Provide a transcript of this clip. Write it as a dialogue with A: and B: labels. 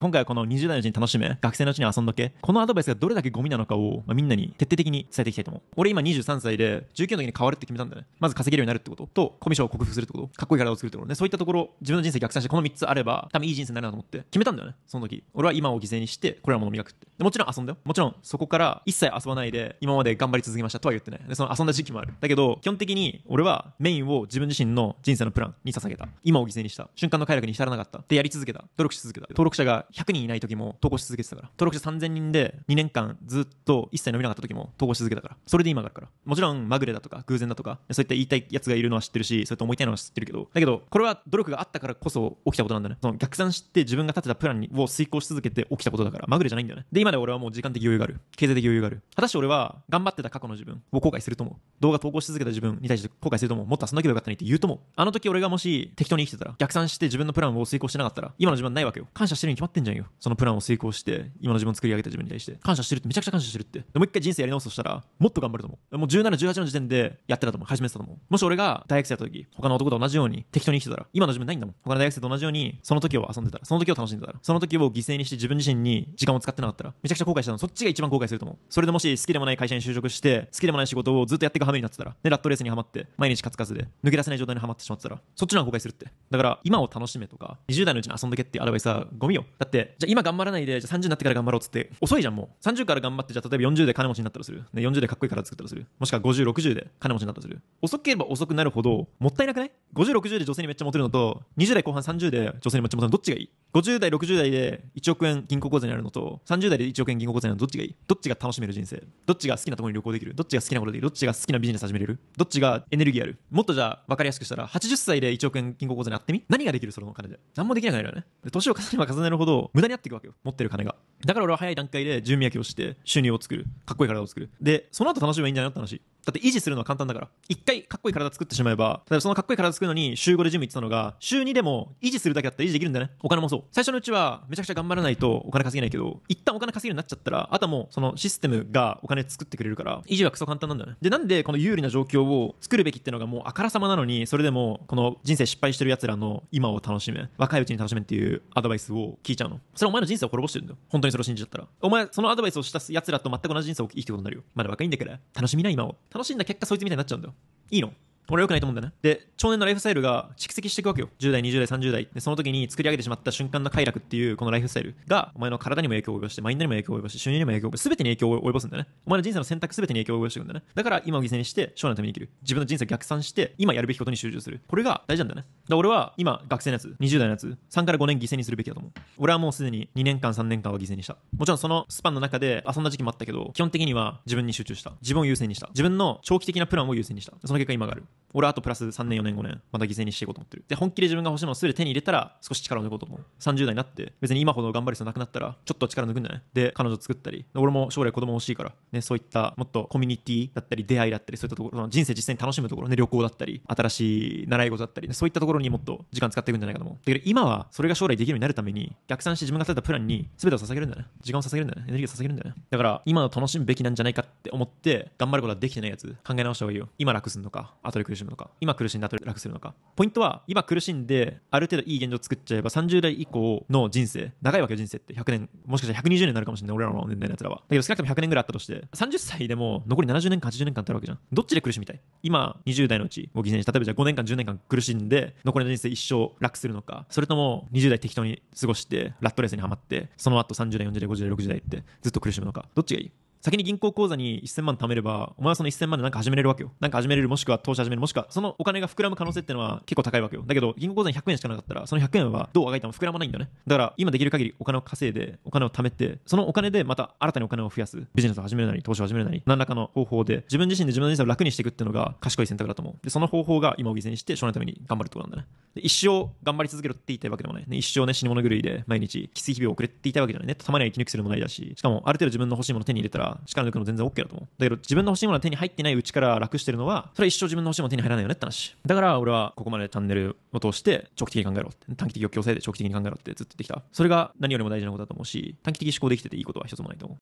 A: 今回はこの20代のうちに楽しめ、学生のうちに遊んどけ、このアドバイスがどれだけゴミなのかを、まあ、みんなに徹底的に伝えていきたいと思う。俺今23歳で、19の時に変わるって決めたんだよね。まず稼げるようになるってこと、と、コミュ障を克服するってこと、かっこいい体を作るってことね。そういったところ、自分の人生逆算して、この3つあれば、多分いい人生になるなと思って、決めたんだよね。その時。俺は今を犠牲にして、これらもの磨くって。もちろん遊んだよ。もちろん、そこから一切遊ばないで、今まで頑張り続けましたとは言ってね。で、その遊んだ時期もある。だけど、基本的に俺はメインを自分自身の人生のプランに捧げた。今を犠牲にした。瞬間の快楽に浸らなかった。で、やり続けた。努力し続けた。登録者が100人いない時も投稿し続けてたから登録者3000人で2年間ずっと一切伸びなかった時も投稿し続けたからそれで今があるからもちろんまぐれだとか偶然だとかそういった言いたいやつがいるのは知ってるしそういった思いたいのは知ってるけどだけどこれは努力があったからこそ起きたことなんだねその逆算して自分が立てたプランを遂行し続けて起きたことだからまぐれじゃないんだよねで今で俺はもう時間的余裕がある経済的余裕がある果たして俺は頑張ってた過去の自分を後悔すると思う動画投稿し続けた自分に対して後悔すると思うもっと遊んだけどよかったねって言うと思うあの時俺がもし適当に生きてたら逆算して自分のプランを遂行してなかったら今の自分はないわけよ感謝してるに決まってってんじゃんよそのプランを遂行して今の自分を作り上げた自分に対して感謝してるってめちゃくちゃ感謝してるってもう一回人生やり直すとしたらもっと頑張ると思うもう1718の時点でやってたと思う始めてたと思うもし俺が大学生やった時他の男と同じように適当に生きてたら今の自分ないんだもん他の大学生と同じようにその時を遊んでたらその時を楽しんでたらその時を犠牲にして自分自身に時間を使ってなかったらめちゃくちゃ後悔したのそっちが一番後悔すると思うそれでもし好きでもない会社に就職して好きでもない仕事をずっとやっていくはめになってたらでラットレースにはまって毎日カツカツで抜け出せない状態にはまってしまってたらそっちの方が後悔するってだから今を楽しめとか20代のうちに遊んどけってアドバイスはゴミよだってじゃあ今頑張らないでじゃあ30になってから頑張ろうっつって遅いじゃんもう30から頑張ってじゃあ例えば40で金持ちになったとするね、40でかっこいいから作ったりするもしくは5060で金持ちになったとする遅ければ遅くなるほどもったいなくない ?5060 で女性にめっちゃモテるのと20代後半30で女性にめっちゃモテるのどっちがいい50代60代で1億円銀行口座にあるのと30代で1億円銀行口座にあるのどっちがいいどっちが楽しめる人生どっちが好きなところに旅行できるどっちが好きなことできるどっちが好きなビジネス始めれるどっちがエネルギーあるもっとじゃあ分かりやすくしたら80歳で1億円銀行口座にあってみ何ができるその金で何もできなくなるよね年を重ねれば重ねるほど無駄になっていくわけよ持ってる金がだから俺は早い段階で準備焼きをして収入を作るかっこいい体を作るでその後楽しめばいいんじゃないのって話だって維持するのは簡単だから。一回かっこいい体作ってしまえば、例えばそのかっこいい体作るのに週5でジム行ってたのが、週2でも維持するだけだったら維持できるんだね。お金もそう。最初のうちはめちゃくちゃ頑張らないとお金稼げないけど、一旦お金稼げるようになっちゃったら、あとはもうそのシステムがお金作ってくれるから、維持はクソ簡単なんだよね。で、なんでこの有利な状況を作るべきってのがもうあからさまなのに、それでもこの人生失敗してる奴らの今を楽しめ、若いうちに楽しめっていうアドバイスを聞いちゃうの。それはお前の人生を滅ぼしてるんだよ。本当にそれを信じちゃったら。お前、そのアドバイスをした奴らと全く同じ人生を生きてことになるよ。まだ若いんだから、楽しみな今を。楽しんだ結果そいつみたいになっちゃうんだよいいの俺良くないと思うんだよね。で、少年のライフスタイルが蓄積していくわけよ。10代、20代、30代。で、その時に作り上げてしまった瞬間の快楽っていう、このライフスタイルが、お前の体にも影響を及ぼして、マインドにも影響を及ぼして、収入にも影響を及ぼして、全てに影響を及ぼすんだよね。お前の人生の選択全てに影響を及ぼしていくんだよね。だから、今を犠牲にして、将来のために生きる。自分の人生を逆算して、今やるべきことに集中する。これが大事なんだよね。だ俺は、今、学生のやつ、20代のやつ、3から5年犠牲にするべきだと思う。俺はもうすでに2年間、3年間は犠牲にした。もちろん、そのスパンの中で遊んだ時期もあったけど、基本的には自分に集中した。自分を優先にした。自分の長期的なプランを優先にした。その結果、今がある。俺あとプラス3年4年5年また犠牲にしていこうと思ってるで本気で自分が欲しいものすぐて手に入れたら少し力を抜こうと思う30代になって別に今ほど頑張る必要なくなったらちょっと力抜くんじゃないで彼女作ったり俺も将来子供欲しいからねそういったもっとコミュニティだったり出会いだったりそういったところの人生実際に楽しむところね旅行だったり新しい習い事だったりそういったところにもっと時間使っていくんじゃないかと思うだけど今はそれが将来できるようになるために逆算して自分が立てたプランに全てを捧げるんだね時間を捧げるんだねエネルギーを捧げるんだねだから今を楽しむべきなんじゃないかって思って頑張ることはできてないやつ考え直した方がいいよ今楽すんのか後で苦しむのか今苦しんだと楽するのかポイントは今苦しんである程度いい現状作っちゃえば30代以降の人生長いわけよ人生って100年もしかしたら120年になるかもしれない俺らの年代のやつらはだけど少なくとも100年ぐらいあったとして30歳でも残り70年か80年間ってあるわけじゃんどっちで苦しみたい今20代のうちを犠牲に例えばじゃあ5年間10年間苦しんで残りの人生一生楽するのかそれとも20代適当に過ごしてラットレースにはまってその後30代40代50代60代ってずっと苦しむのかどっちがいい先に銀行口座に1000万貯めれば、お前はその1000万で何か始めれるわけよ。何か始めれる、もしくは投資始める、もしくはそのお金が膨らむ可能性ってのは結構高いわけよ。だけど、銀行口座に100円しかなかったら、その100円はどうあがいても膨らまないんだね。だから、今できる限りお金を稼いで、お金を貯めて、そのお金でまた新たにお金を増やす。ビジネスを始めるなり、投資を始めるなり、何らかの方法で、自分自身で自分の人生を楽にしていくっていうのが賢い選択だと思う。で、その方法が今を犠牲にして、将来のために頑張るってことなんだね。で一生頑張り続けろって言いたいわけでもない。ね、一生ね、死に物狂いで毎日、きつい日々を送れって言いたいわけじゃないね。たまには息抜きするもないだし、しかもある程度自分の欲しいものを手に入れたら、力抜くの全然 OK だと思う。だけど自分の欲しいものは手に入ってないうちから楽してるのは、それは一生自分の欲しいもの手に入らないよねって話。だから俺はここまでチャンネルを通して長期的に考えろって。短期的欲強制で長期的に考えろってずっと言ってきた。それが何よりも大事なことだと思うし、短期的思考できてていいことは一つもないと思う。